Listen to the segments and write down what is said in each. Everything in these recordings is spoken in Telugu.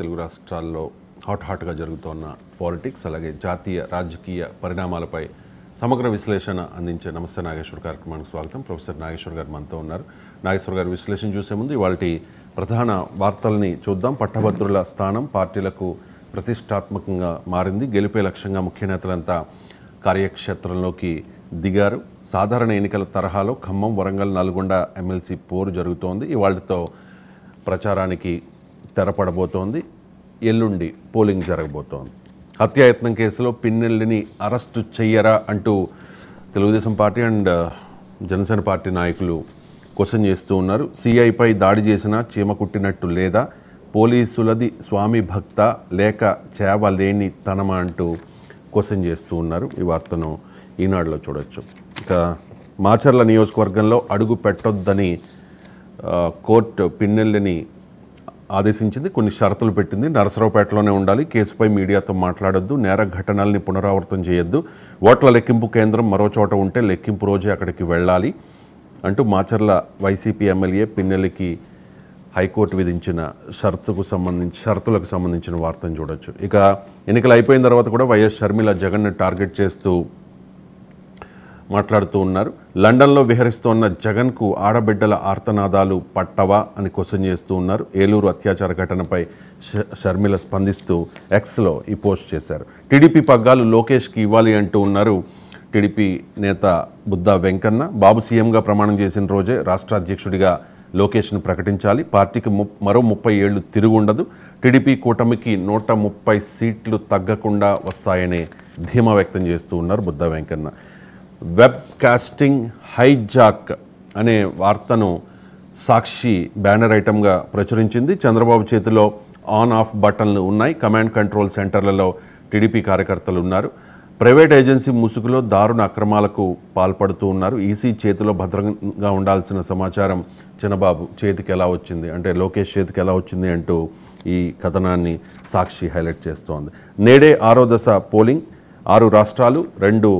తెలుగు రాష్ట్రాల్లో హాట్ హాట్గా జరుగుతోన్న పాలిటిక్స్ అలాగే జాతీయ రాజకీయ పరిణామాలపై సమగ్ర విశ్లేషణ అందించే నమస్తే నాగేశ్వర్ కార్యక్రమానికి స్వాగతం ప్రొఫెసర్ నాగేశ్వర్ గారు మనతో ఉన్నారు నాగేశ్వర్ గారు విశ్లేషణ చూసే ముందు ఇవాళ ప్రధాన వార్తల్ని చూద్దాం పట్టభద్రుల స్థానం పార్టీలకు ప్రతిష్టాత్మకంగా మారింది గెలిపే లక్ష్యంగా ముఖ్య నేతలంతా కార్యక్షేత్రంలోకి దిగారు సాధారణ ఎన్నికల తరహాలో ఖమ్మం వరంగల్ నల్గొండ ఎమ్మెల్సీ పోరు జరుగుతోంది ఇవాళతో ప్రచారానికి తెరపడబోతోంది ఎల్లుండి పోలింగ్ జరగబోతోంది హత్యాయత్నం కేసులో పిన్నెల్లిని అరెస్టు చెయ్యరా అంటూ Telugu Desam party and Janasena party నాయకులు క్వశ్చన్ చేస్తూ ఉన్నారు సిఐపై దాడి చేసినా చీమ కుట్టినట్టు లేదా పోలీసులది స్వామి భక్త లేక చేవ లేని తనమా అంటూ క్వశ్చన్ చేస్తూ ఉన్నారు ఈ వార్తను ఈనాడులో చూడొచ్చు ఇక మాచర్ల నియోజకవర్గంలో అడుగు పెట్టొద్దని కోర్టు పిన్నెల్లిని ఆదేశించింది కొన్ని షరతులు పెట్టింది నరసరావుపేటలోనే ఉండాలి కేసుపై మీడియాతో మాట్లాడొద్దు నేర ఘటనల్ని పునరావృతం చేయొద్దు ఓట్ల లెక్కింపు కేంద్రం మరో చోట ఉంటే లెక్కింపు రోజే అక్కడికి వెళ్ళాలి అంటూ మాచర్ల వైసీపీ ఎమ్మెల్యే పిన్నెలికి హైకోర్టు విధించిన షరతుకు సంబంధించి షరతులకు సంబంధించిన వార్తను చూడొచ్చు ఇక ఎన్నికలు అయిపోయిన తర్వాత కూడా వైఎస్ షర్మిల జగన్ను టార్గెట్ చేస్తూ మాట్లాడుతూ ఉన్నారు లండన్లో విహరిస్తోన్న జగన్కు ఆడబిడ్డల ఆర్తనాదాలు పట్టవా అని క్వశ్చన్ చేస్తూ ఉన్నారు ఏలూరు అత్యాచార ఘటనపై షర్మిల స్పందిస్తూ ఎక్స్లో ఈ పోస్ట్ చేశారు టీడీపీ పగ్గాలు లోకేష్కి ఇవ్వాలి అంటూ ఉన్నారు టీడీపీ నేత బుద్ధా వెంకన్న బాబు సీఎంగా ప్రమాణం చేసిన రోజే రాష్ట్ర అధ్యక్షుడిగా లోకేష్ను ప్రకటించాలి పార్టీకి మరో ముప్పై ఏళ్ళు తిరుగు ఉండదు టీడీపీ కూటమికి నూట ముప్పై సీట్లు తగ్గకుండా వస్తాయనే ధీమా వ్యక్తం చేస్తూ ఉన్నారు Buddha Venkanna web casting hijack అనే వార్తను సాక్షి బ్యానర్ ఐటమ్గా ప్రచురించింది చంద్రబాబు చేతిలో ఆన్ ఆఫ్ బటన్లు ఉన్నాయి కమాండ్ కంట్రోల్ సెంటర్లలో టీడీపీ కార్యకర్తలు ఉన్నారు ప్రైవేట్ ఏజెన్సీ ముసుగులో దారుణ అక్రమాలకు పాల్పడుతూ ఉన్నారు ఈసీ చేతిలో భద్రంగా ఉండాల్సిన సమాచారం చిన్నబాబు చేతికి ఎలా వచ్చింది అంటే లోకేష్ చేతికి ఎలా వచ్చింది అంటూ ఈ కథనాన్ని సాక్షి హైలైట్ చేస్తోంది నేడే ఆరో దశ పోలింగ్ ఆరు రాష్ట్రాలు రెండు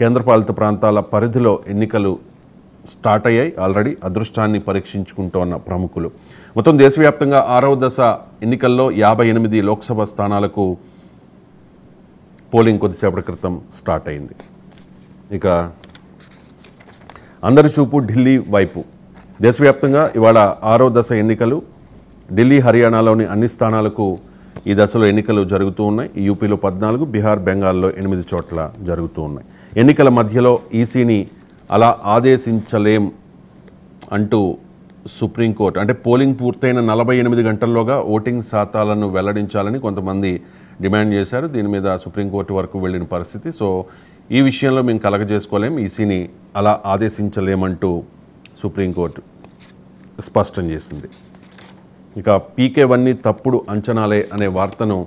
కేంద్రపాలిత ప్రాంతాల పరిధిలో ఎన్నికలు స్టార్ట్ అయ్యాయి ఆల్రెడీ అదృష్టాన్ని పరీక్షించుకుంటున్న ప్రముఖులు మొత్తం దేశవ్యాప్తంగా ఆరవ దశ ఎన్నికల్లో యాభై ఎనిమిది లోక్సభ స్థానాలకు పోలింగ్ కొద్దిసేపటి క్రితం స్టార్ట్ అయింది ఇక అందరి చూపు ఢిల్లీ వైపు దేశవ్యాప్తంగా ఇవాళ ఆరో దశ ఎన్నికలు ఢిల్లీ హర్యానాలోని అన్ని స్థానాలకు ఈ దశలో ఎన్నికలు జరుగుతూ ఉన్నాయి యూపీలో పద్నాలుగు బీహార్ బెంగాల్లో ఎనిమిది చోట్ల జరుగుతూ ఉన్నాయి ఎన్నికల మధ్యలో ఈసీని అలా ఆదేశించలేం అంటూ సుప్రీంకోర్టు అంటే పోలింగ్ పూర్తయిన నలభై ఎనిమిది గంటల్లోగా ఓటింగ్ శాతాలను వెల్లడించాలని కొంతమంది డిమాండ్ చేశారు దీని మీద సుప్రీంకోర్టు వరకు వెళ్ళిన పరిస్థితి సో ఈ విషయంలో మేము కలగజేసుకోలేం ఈసీని అలా ఆదేశించలేమంటూ సుప్రీంకోర్టు స్పష్టం చేసింది ఇక పీకే తప్పుడు అంచనాలే అనే వార్తను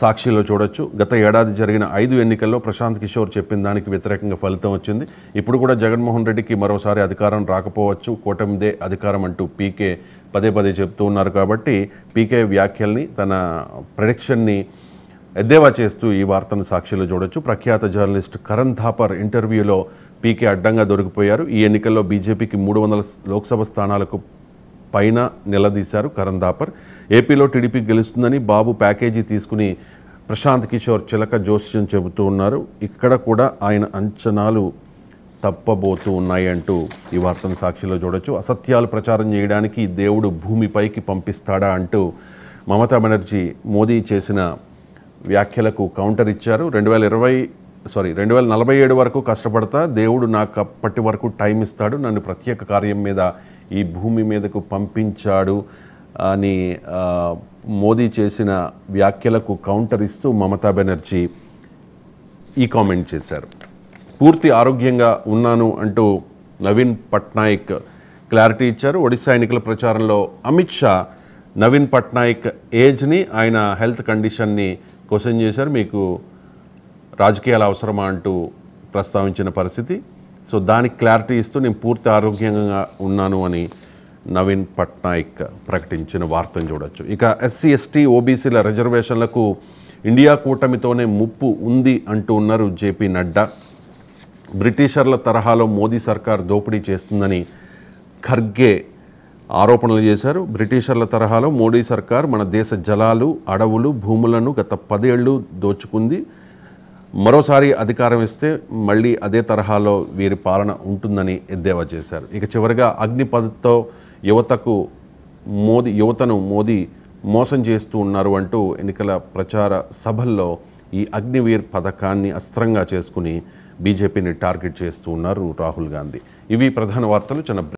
సాక్షిలో చూడొచ్చు గత ఏడాది జరిగిన ఐదు ఎన్నికల్లో ప్రశాంత్ కిషోర్ చెప్పిన దానికి వ్యతిరేకంగా ఫలితం వచ్చింది ఇప్పుడు కూడా జగన్మోహన్ రెడ్డికి మరోసారి అధికారం రాకపోవచ్చు కూటమిదే అధికారం అంటూ పీకే పదే పదే చెప్తూ ఉన్నారు కాబట్టి పీకే వ్యాఖ్యల్ని తన ప్రొడిక్షన్ని ఎద్దేవా చేస్తూ ఈ వార్తను సాక్షిలో చూడొచ్చు ప్రఖ్యాత జర్నలిస్ట్ కరణ్ థాపర్ ఇంటర్వ్యూలో పీకే అడ్డంగా దొరికిపోయారు ఈ ఎన్నికల్లో బీజేపీకి మూడు వందల లోక్సభ స్థానాలకు పైన నిలదీశారు కరణ్ దాపర్ ఏపీలో టీడీపీ గెలుస్తుందని బాబు ప్యాకేజీ తీసుకుని ప్రశాంత్ కిషోర్ చిలక జోస్యం చెబుతూ ఉన్నారు ఇక్కడ కూడా ఆయన అంచనాలు తప్పబోతూ ఉన్నాయి అంటూ ఈ వార్తను సాక్షిలో చూడొచ్చు అసత్యాలు ప్రచారం చేయడానికి దేవుడు భూమిపైకి పంపిస్తాడా అంటూ మమతా బెనర్జీ మోదీ చేసిన వ్యాఖ్యలకు కౌంటర్ ఇచ్చారు రెండు వేల ఇరవై సారీ రెండు వేల నలభై ఏడు వరకు కష్టపడతా దేవుడు నాకు అప్పటి వరకు టైం ఇస్తాడు నన్ను ప్రత్యేక కార్యం మీద ఈ భూమి మీదకు పంపించాడు అని మోదీ చేసిన వ్యాఖ్యలకు కౌంటర్ ఇస్తూ మమతా బెనర్జీ ఈ కామెంట్ చేశారు పూర్తి ఆరోగ్యంగా ఉన్నాను అంటూ నవీన్ పట్నాయక్ క్లారిటీ ఇచ్చారు ఒడిశా ఎన్నికల ప్రచారంలో అమిత్ షా నవీన్ పట్నాయక్ ఏజ్ని ఆయన హెల్త్ కండిషన్ని క్వశ్చన్ చేశారు మీకు రాజకీయాలు అవసరమా అంటూ ప్రస్తావించిన పరిస్థితి సో దానికి క్లారిటీ ఇస్తూ నేను పూర్తి ఆరోగ్యంగా ఉన్నాను అని నవీన్ పట్నాయక్ ప్రకటించిన వార్తను చూడొచ్చు ఇక ఎస్సీ ఎస్టీ ఓబీసీల రిజర్వేషన్లకు ఇండియా కూటమితోనే ముప్పు ఉంది అంటూ ఉన్నారు జేపీ నడ్డా బ్రిటిషర్ల తరహాలో మోదీ సర్కార్ దోపిడీ చేస్తుందని ఖర్గే ఆరోపణలు చేశారు బ్రిటిషర్ల తరహాలో మోడీ సర్కార్ మన దేశ జలాలు అడవులు భూములను గత పదేళ్లు దోచుకుంది మరోసారి అధికారం ఇస్తే మళ్ళీ అదే తరహాలో వీరి పాలన ఉంటుందని ఎద్దేవా చేశారు ఇక చివరిగా అగ్నిపథతో యువతకు మోదీ యువతను మోదీ మోసం చేస్తూ ఉన్నారు అంటూ ఎన్నికల ప్రచార సభల్లో ఈ అగ్నివీర్ పథకాన్ని అస్త్రంగా చేసుకుని బీజేపీని టార్గెట్ చేస్తూ ఉన్నారు రాహుల్ గాంధీ ఇవి ప్రధాన వార్తలు చిన్న